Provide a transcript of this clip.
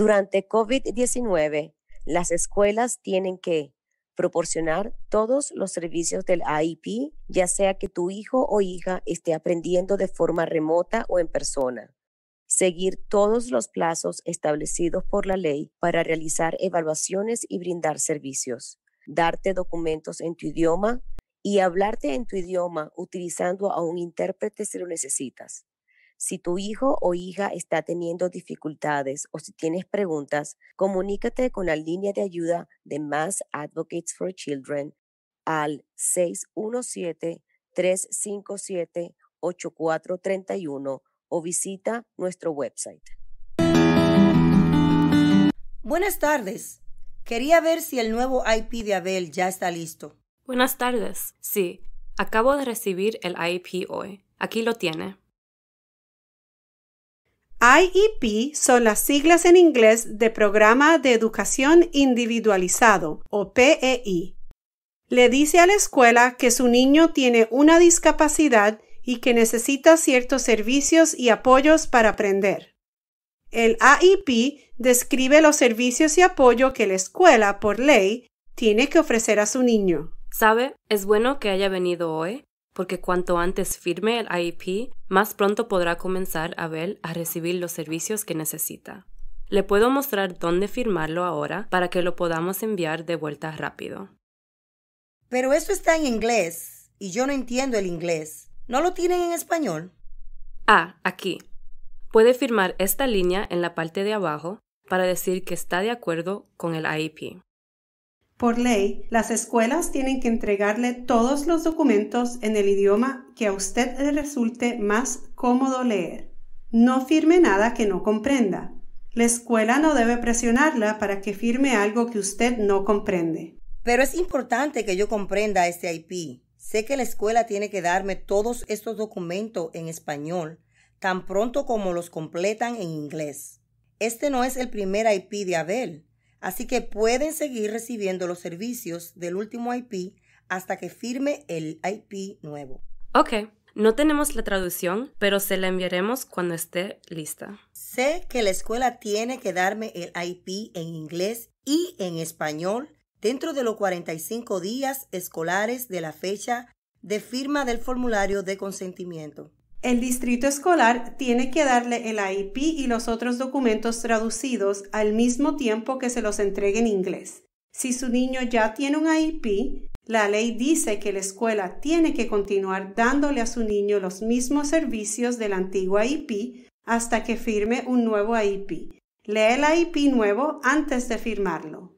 Durante COVID-19, las escuelas tienen que proporcionar todos los servicios del AIP, ya sea que tu hijo o hija esté aprendiendo de forma remota o en persona. Seguir todos los plazos establecidos por la ley para realizar evaluaciones y brindar servicios. Darte documentos en tu idioma y hablarte en tu idioma utilizando a un intérprete si lo necesitas. Si tu hijo o hija está teniendo dificultades o si tienes preguntas, comunícate con la línea de ayuda de Mass Advocates for Children al 617-357-8431 o visita nuestro website. Buenas tardes. Quería ver si el nuevo IP de Abel ya está listo. Buenas tardes. Sí, acabo de recibir el IP hoy. Aquí lo tiene. IEP son las siglas en inglés de Programa de Educación Individualizado, o PEI. Le dice a la escuela que su niño tiene una discapacidad y que necesita ciertos servicios y apoyos para aprender. El AIP e describe los servicios y apoyo que la escuela, por ley, tiene que ofrecer a su niño. ¿Sabe? Es bueno que haya venido hoy porque cuanto antes firme el IEP, más pronto podrá comenzar a ver a recibir los servicios que necesita. Le puedo mostrar dónde firmarlo ahora para que lo podamos enviar de vuelta rápido. Pero eso está en inglés y yo no entiendo el inglés. ¿No lo tienen en español? Ah, aquí. Puede firmar esta línea en la parte de abajo para decir que está de acuerdo con el IEP. Por ley, las escuelas tienen que entregarle todos los documentos en el idioma que a usted le resulte más cómodo leer. No firme nada que no comprenda. La escuela no debe presionarla para que firme algo que usted no comprende. Pero es importante que yo comprenda este IP. Sé que la escuela tiene que darme todos estos documentos en español tan pronto como los completan en inglés. Este no es el primer IP de Abel. Así que pueden seguir recibiendo los servicios del último IP hasta que firme el IP nuevo. Ok, no tenemos la traducción, pero se la enviaremos cuando esté lista. Sé que la escuela tiene que darme el IP en inglés y en español dentro de los 45 días escolares de la fecha de firma del formulario de consentimiento. El distrito escolar tiene que darle el IP y los otros documentos traducidos al mismo tiempo que se los entregue en inglés. Si su niño ya tiene un IP, la ley dice que la escuela tiene que continuar dándole a su niño los mismos servicios del antiguo IP hasta que firme un nuevo IP. Lee el IP nuevo antes de firmarlo.